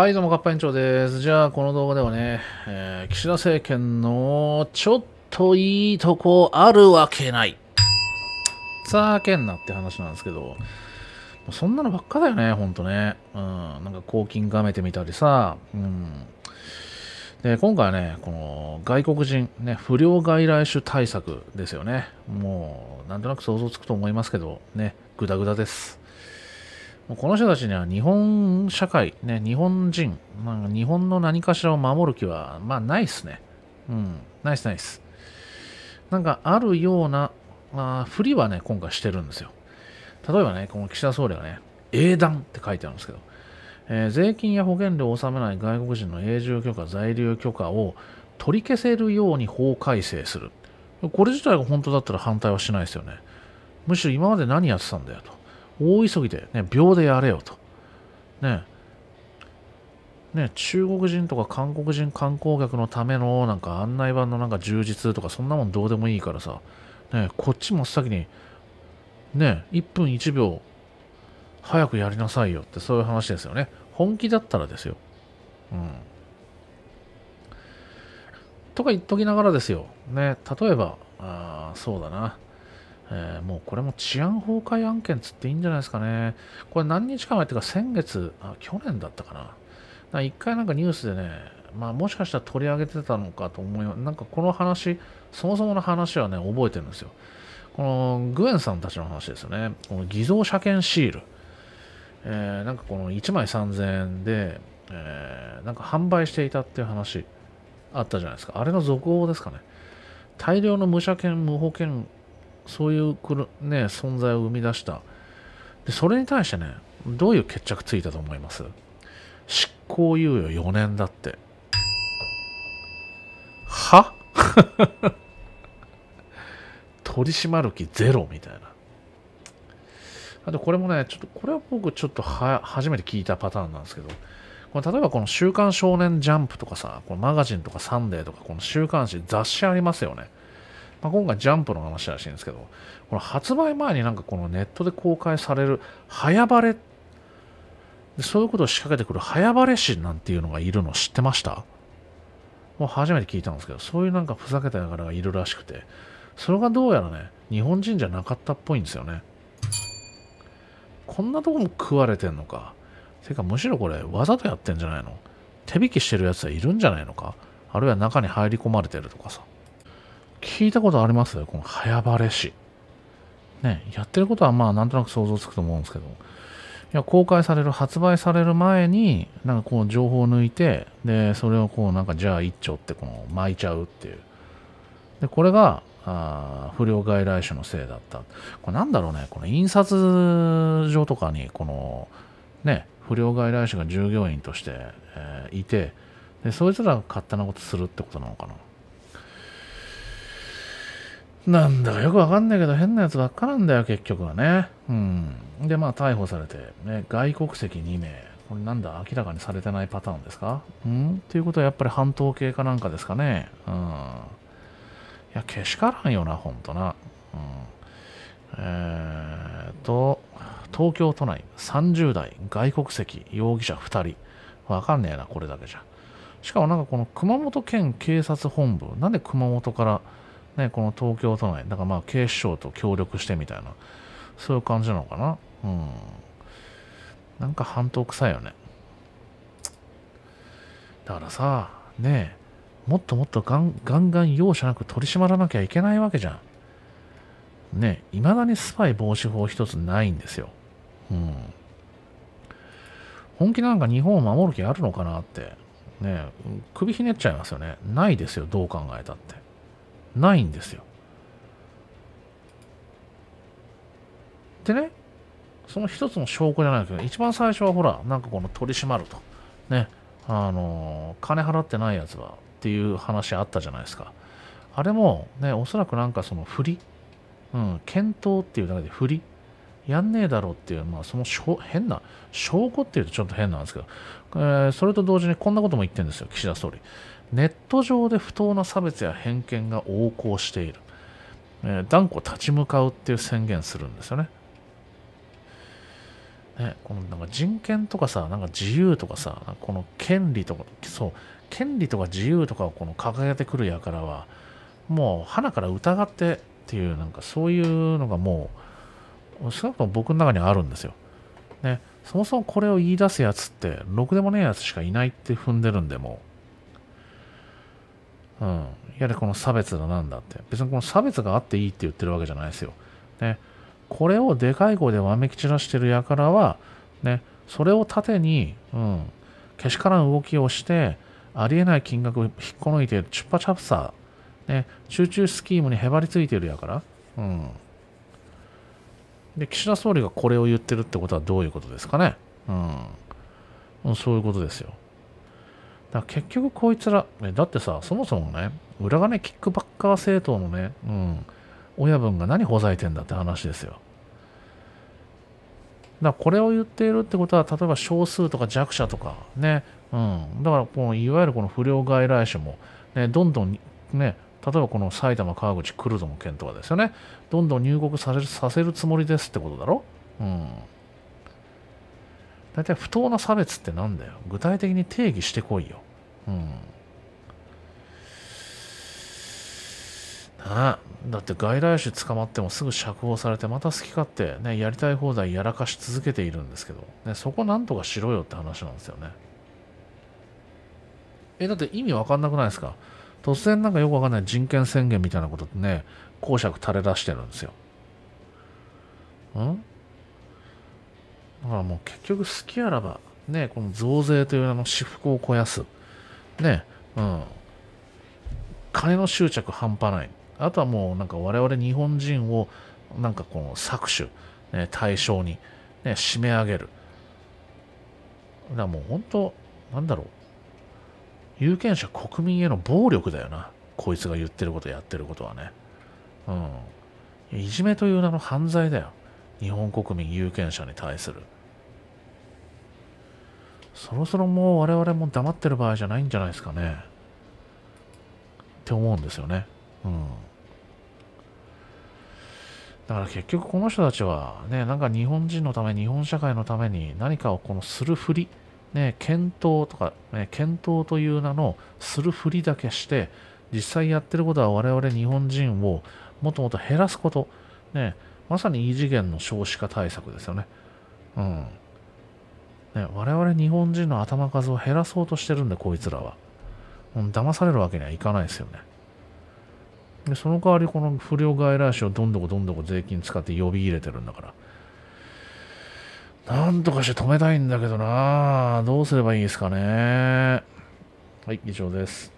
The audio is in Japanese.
はい、どうも、かっぱ園長です。じゃあ、この動画ではね、えー、岸田政権のちょっといいとこあるわけない。ざーけんなって話なんですけど、そんなのばっかだよね、ほんとね。うん、なんか公金がめてみたりさ、うん。で、今回はね、この外国人、ね、不良外来種対策ですよね。もう、なんとなく想像つくと思いますけど、ね、ぐだぐだです。もうこの人たちには日本社会、ね、日本人、なんか日本の何かしらを守る気は、まあ、ないっすね。うん、ナイスナイス。なんかあるような、まあ、ふりはね、今回してるんですよ。例えばね、この岸田総理がね、英断って書いてあるんですけど、えー、税金や保険料を納めない外国人の永住許可、在留許可を取り消せるように法改正する。これ自体が本当だったら反対はしないですよね。むしろ今まで何やってたんだよと。大急ぎで、ね、秒でやれよと。ねね、中国人とか韓国人観光客のためのなんか案内板のなんか充実とかそんなもんどうでもいいからさ、ね、こっち真っ先に、ね、1分1秒早くやりなさいよってそういう話ですよね。本気だったらですよ。うん。とか言っときながらですよ。ね、例えば、あそうだな。えー、もうこれも治安崩壊案件つっていいんじゃないですかね。これ何日か前っていうか先月、あ、去年だったかな。な一回なんかニュースでね、まあもしかしたら取り上げてたのかと思いなんかこの話、そもそもの話はね、覚えてるんですよ。このグエンさんたちの話ですよね。この偽造車検シール。えー、なんかこの1枚3000円で、えー、なんか販売していたっていう話あったじゃないですか。あれの続報ですかね。大量の無車検、無保険そういうくる、ね、存在を生み出したでそれに対してねどういう決着ついたと思います執行猶予4年だっては 取り締まる気ゼロみたいなあとこれもねちょっとこれは僕ちょっとは初めて聞いたパターンなんですけどこれ例えばこの「週刊少年ジャンプ」とかさこのマガジンとか「サンデー」とかこの週刊誌雑誌ありますよねまあ、今回ジャンプの話らしいんですけど、この発売前になんかこのネットで公開される早バレ、そういうことを仕掛けてくる早バレ師なんていうのがいるの知ってましたもう初めて聞いたんですけど、そういうなんかふざけたやらがいるらしくて、それがどうやらね、日本人じゃなかったっぽいんですよね。こんなとこも食われてんのか。てかむしろこれわざとやってんじゃないの手引きしてるやつはいるんじゃないのかあるいは中に入り込まれてるとかさ。聞いたことありますこの早晴れ市。ね、やってることはまあなんとなく想像つくと思うんですけど、いや、公開される、発売される前に、なんかこう情報を抜いて、で、それをこうなんかじゃあ一丁ってこの巻いちゃうっていう。で、これが、あ不良外来種のせいだった。これなんだろうね、この印刷所とかに、この、ね、不良外来種が従業員として、えー、いてで、そいつらが勝手なことするってことなのかな。なんだかよくわかんないけど変なやつばっかなんだよ結局はねうんでまあ逮捕されて、ね、外国籍2名これなんだ明らかにされてないパターンですかうんっていうことはやっぱり半島系かなんかですかねうんいやけしからんよなほんとなうんえー、っと東京都内30代外国籍容疑者2人わかんねえなこれだけじゃしかもなんかこの熊本県警察本部なんで熊本からね、この東京都内、だからまあ警視庁と協力してみたいな、そういう感じなのかな。うん。なんか半島臭いよね。だからさ、ねえ、もっともっとガンガンガン容赦なく取り締まらなきゃいけないわけじゃん。ねえ、いまだにスパイ防止法一つないんですよ。うん。本気なんか日本を守る気あるのかなって。ねえ、首ひねっちゃいますよね。ないですよ、どう考えたって。ないんですよ。でね、その一つの証拠じゃないけど、一番最初はほら、なんかこの取り締まると。ね、あの、金払ってないやつはっていう話あったじゃないですか。あれも、ね、おそらくなんかその振り、うん、検討っていうだけで振り、やんねえだろうっていう、まあ、その変な、証拠っていうとちょっと変なんですけど、えー、それと同時にこんなことも言ってるんですよ、岸田総理。ネット上で不当な差別や偏見が横行している、えー、断固立ち向かうっていう宣言するんですよね。ね、このなんか人権とかさ、なんか自由とかさ、かこの権利とか、そう、権利とか自由とかをこの掲げてくるやからは、もう、花から疑ってっていう、なんかそういうのがもう、少なくとも僕の中にあるんですよ。ね、そもそもこれを言い出すやつって、ろくでもねえやつしかいないって踏んでるんで、もう。うん。いやで、この差別がなんだって。別にこの差別があっていいって言ってるわけじゃないですよ。ね。これをでかい声でわめき散らしてる輩は、ね、それを盾に、うん、けしからん動きをして、ありえない金額を引っこ抜いてチュッパチャプサー、ね、集中スキームにへばりついてるやから、うん。で、岸田総理がこれを言ってるってことはどういうことですかね。うん。そういうことですよ。だ結局こいつら、ね、だってさ、そもそもね、裏金、キックバッカー政党のね、うん、親分が何ほざいてんだって話ですよ。だこれを言っているってことは、例えば少数とか弱者とかね、うん、だからこのいわゆるこの不良外来種も、ね、どんどんね、例えばこの埼玉、川口、クルドの件とかですよね、どんどん入国させるさせるつもりですってことだろ。うん大体不当な差別ってなんだよ。具体的に定義してこいよ。うん。なあ。だって外来種捕まってもすぐ釈放されてまた好き勝手ね、やりたい放題やらかし続けているんですけど、ね、そこなんとかしろよって話なんですよね。え、だって意味わかんなくないですか突然なんかよくわかんない人権宣言みたいなことってね、公爵垂れ出してるんですよ。んだからもう結局好きあらば、ね、この増税という名の私服を肥やす。ね、うん。金の執着半端ない。あとはもうなんか我々日本人をなんかこの搾取、ね、対象に、ね、締め上げる。だからもう本当、なんだろう。有権者国民への暴力だよな。こいつが言ってることやってることはね。うん。いじめという名の犯罪だよ。日本国民有権者に対するそろそろもう我々も黙ってる場合じゃないんじゃないですかねって思うんですよねうんだから結局この人たちはねなんか日本人のため日本社会のために何かをこのするふりね検討とか、ね、検討という名のするふりだけして実際やってることは我々日本人をもっともっと減らすことねまさに異次元の少子化対策ですよね。うん。ね、我々日本人の頭数を減らそうとしてるんで、こいつらは。うん、騙されるわけにはいかないですよね。で、その代わりこの不良外来種をどんどこどんどこ税金使って呼び入れてるんだから。なんとかして止めたいんだけどなどうすればいいですかね。はい、以上です。